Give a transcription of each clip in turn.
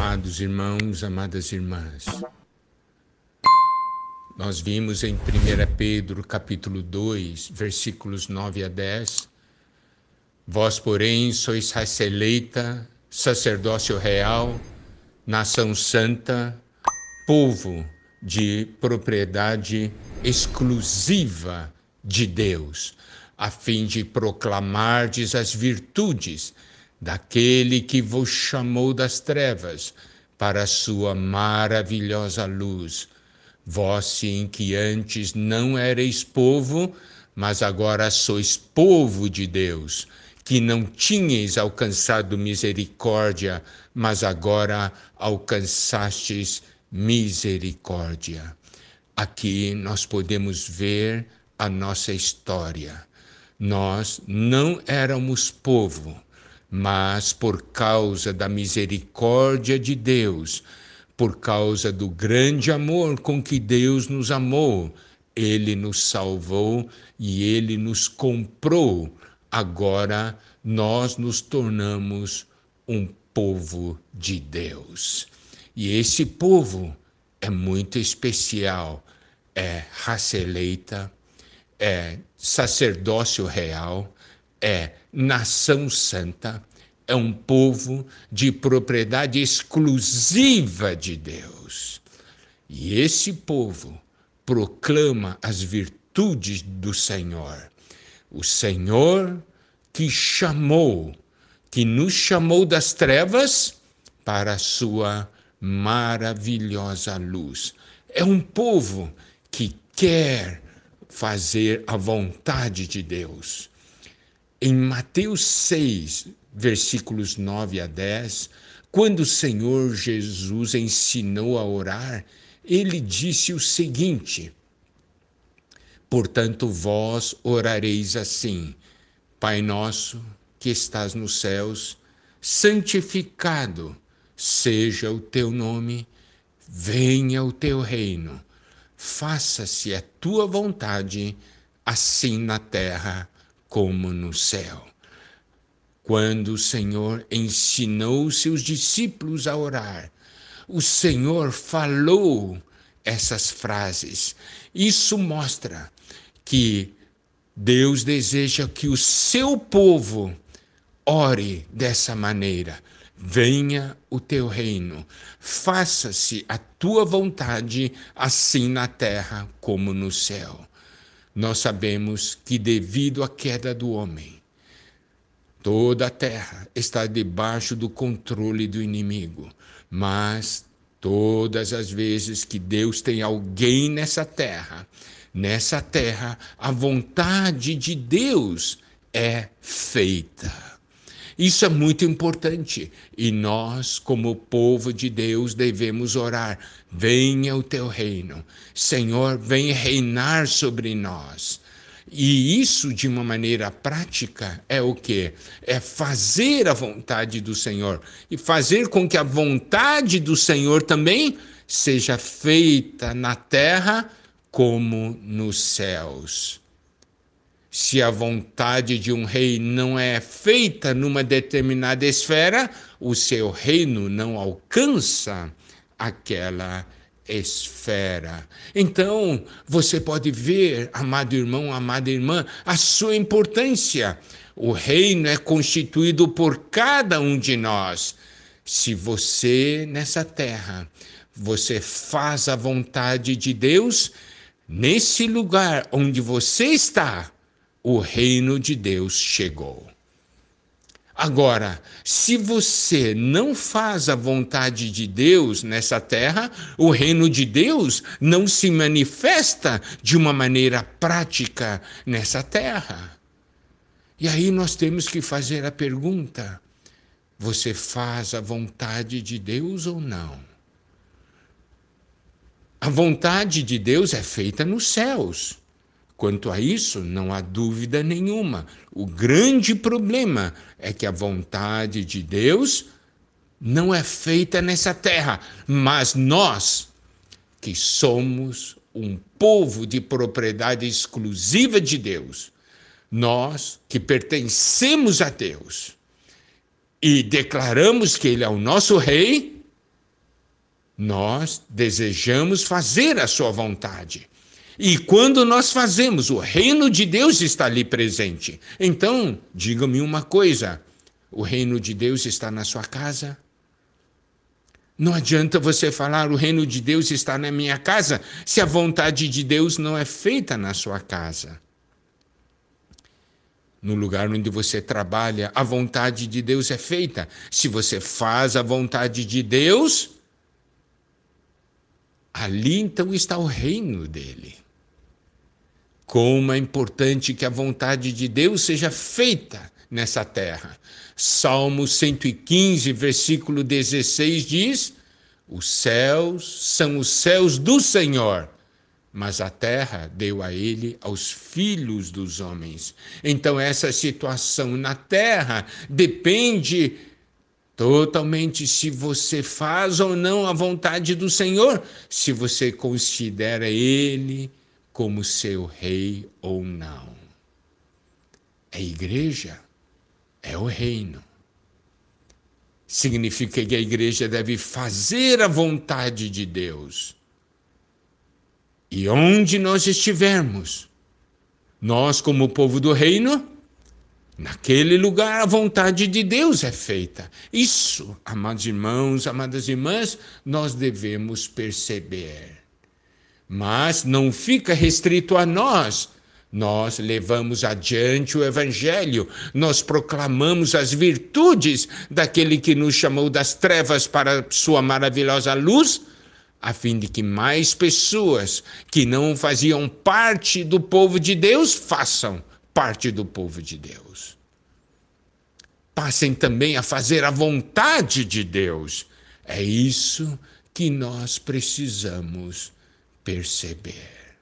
Amados irmãos, amadas irmãs, nós vimos em 1 Pedro capítulo 2, versículos 9 a 10, Vós, porém, sois raça eleita, sacerdócio real, nação santa, povo de propriedade exclusiva de Deus, a fim de proclamardes as virtudes daquele que vos chamou das trevas para a sua maravilhosa luz. Vós, em que antes não ereis povo, mas agora sois povo de Deus, que não tinhais alcançado misericórdia, mas agora alcançastes misericórdia. Aqui nós podemos ver a nossa história. Nós não éramos povo, mas por causa da misericórdia de Deus, por causa do grande amor com que Deus nos amou, ele nos salvou e ele nos comprou. Agora nós nos tornamos um povo de Deus. E esse povo é muito especial, é raça eleita, é sacerdócio real, é nação santa, é um povo de propriedade exclusiva de Deus. E esse povo proclama as virtudes do Senhor. O Senhor que chamou, que nos chamou das trevas para a sua maravilhosa luz. É um povo que quer fazer a vontade de Deus em Mateus 6, versículos 9 a 10, quando o Senhor Jesus ensinou a orar, ele disse o seguinte: Portanto, vós orareis assim: Pai nosso que estás nos céus, santificado seja o teu nome, venha o teu reino, faça-se a tua vontade, assim na terra como no céu. Quando o Senhor ensinou seus discípulos a orar, o Senhor falou essas frases. Isso mostra que Deus deseja que o seu povo ore dessa maneira. Venha o teu reino, faça-se a tua vontade, assim na terra como no céu. Nós sabemos que, devido à queda do homem, toda a terra está debaixo do controle do inimigo. Mas todas as vezes que Deus tem alguém nessa terra, nessa terra, a vontade de Deus é feita. Isso é muito importante e nós, como povo de Deus, devemos orar: venha o teu reino, Senhor, vem reinar sobre nós. E isso de uma maneira prática é o que? É fazer a vontade do Senhor e fazer com que a vontade do Senhor também seja feita na terra como nos céus. Se a vontade de um rei não é feita numa determinada esfera, o seu reino não alcança aquela esfera. Então, você pode ver, amado irmão, amada irmã, a sua importância. O reino é constituído por cada um de nós. Se você nessa terra, você faz a vontade de Deus, nesse lugar onde você está, o reino de Deus chegou. Agora, se você não faz a vontade de Deus nessa terra, o reino de Deus não se manifesta de uma maneira prática nessa terra. E aí nós temos que fazer a pergunta: você faz a vontade de Deus ou não? A vontade de Deus é feita nos céus. Quanto a isso, não há dúvida nenhuma. O grande problema é que a vontade de Deus não é feita nessa terra, mas nós, que somos um povo de propriedade exclusiva de Deus, nós que pertencemos a Deus e declaramos que Ele é o nosso Rei, nós desejamos fazer a Sua vontade. E quando nós fazemos, o reino de Deus está ali presente. Então, diga-me uma coisa: o reino de Deus está na sua casa? Não adianta você falar o reino de Deus está na minha casa, se a vontade de Deus não é feita na sua casa. No lugar onde você trabalha, a vontade de Deus é feita. Se você faz a vontade de Deus, ali então está o reino dele. Como é importante que a vontade de Deus seja feita nessa terra. Salmo 115, versículo 16 diz: Os céus são os céus do Senhor, mas a terra deu a ele aos filhos dos homens. Então, essa situação na terra depende totalmente se você faz ou não a vontade do Senhor, se você considera ele como seu rei ou não. A igreja é o reino. Significa que a igreja deve fazer a vontade de Deus. E onde nós estivermos, nós, como povo do reino, naquele lugar a vontade de Deus é feita. Isso, amados irmãos, amadas irmãs, nós devemos perceber mas não fica restrito a nós. Nós levamos adiante o Evangelho, nós proclamamos as virtudes daquele que nos chamou das trevas para sua maravilhosa luz, a fim de que mais pessoas que não faziam parte do povo de Deus façam parte do povo de Deus. Passem também a fazer a vontade de Deus. É isso que nós precisamos perceber.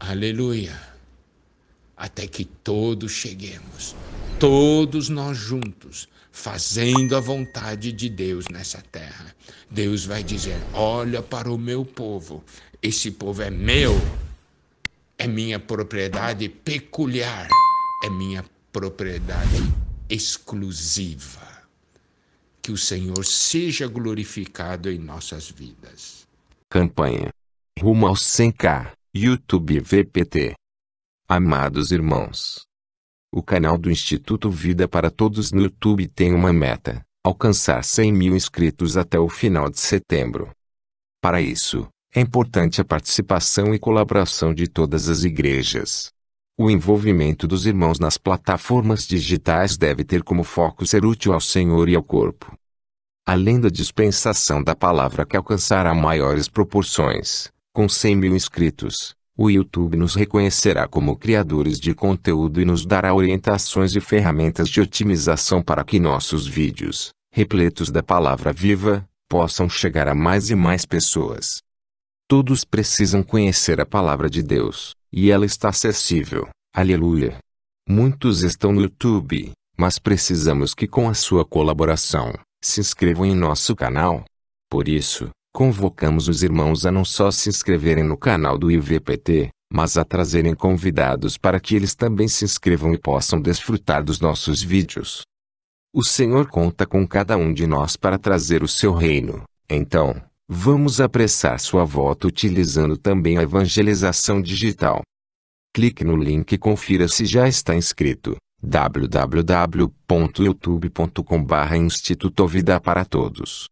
Aleluia. Até que todos cheguemos, todos nós juntos, fazendo a vontade de Deus nessa terra. Deus vai dizer: Olha para o meu povo, esse povo é meu, é minha propriedade peculiar, é minha propriedade exclusiva. Que o Senhor seja glorificado em nossas vidas. Campanha. Rumo aos 100k. YouTube VPT. Amados irmãos. O canal do Instituto Vida para Todos no YouTube tem uma meta: alcançar 100 mil inscritos até o final de setembro. Para isso, é importante a participação e colaboração de todas as igrejas. O envolvimento dos irmãos nas plataformas digitais deve ter como foco ser útil ao Senhor e ao corpo além da dispensação da palavra que alcançará maiores proporções, com 100 mil inscritos, o YouTube nos reconhecerá como criadores de conteúdo e nos dará orientações e ferramentas de otimização para que nossos vídeos, repletos da palavra viva, possam chegar a mais e mais pessoas. Todos precisam conhecer a palavra de Deus, e ela está acessível. Aleluia! Muitos estão no YouTube, mas precisamos que com a sua colaboração, se inscrevam em nosso canal. Por isso, convocamos os irmãos a não só se inscreverem no canal do IVPT, mas a trazerem convidados para que eles também se inscrevam e possam desfrutar dos nossos vídeos. O Senhor conta com cada um de nós para trazer o seu reino, então, vamos apressar sua volta utilizando também a evangelização digital. Clique no link e confira se já está inscrito www.youtube.com.br Instituto Vida para Todos.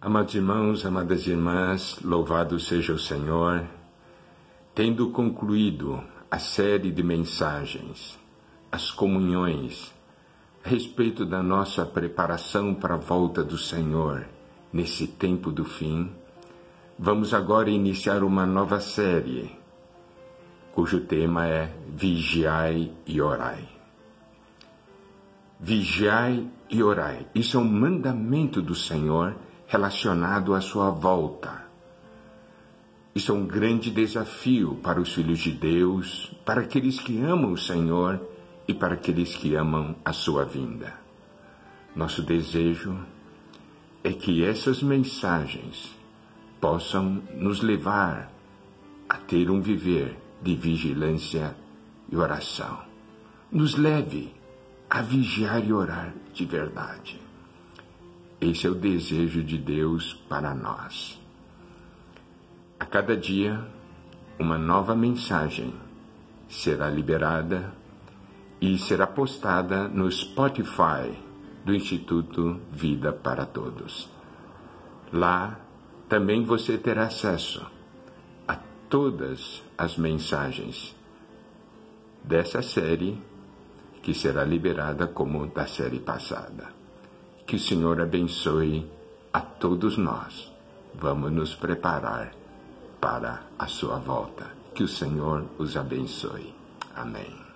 Amados irmãos, amadas irmãs, louvado seja o Senhor, tendo concluído a série de mensagens, as comunhões, a respeito da nossa preparação para a volta do Senhor nesse tempo do fim, vamos agora iniciar uma nova série, cujo tema é Vigiai e Orai. Vigiai e orai. Isso é um mandamento do Senhor relacionado à sua volta. Isso é um grande desafio para os filhos de Deus, para aqueles que amam o Senhor e para aqueles que amam a sua vinda. Nosso desejo é que essas mensagens possam nos levar a ter um viver de vigilância e oração. Nos leve a vigiar e orar de verdade. Esse é o desejo de Deus para nós. A cada dia, uma nova mensagem será liberada e será postada no Spotify do Instituto Vida para Todos. Lá também você terá acesso a todas as mensagens dessa série que será liberada como da série passada. Que o Senhor abençoe a todos nós. Vamos nos preparar para a sua volta. Que o Senhor os abençoe. Amém.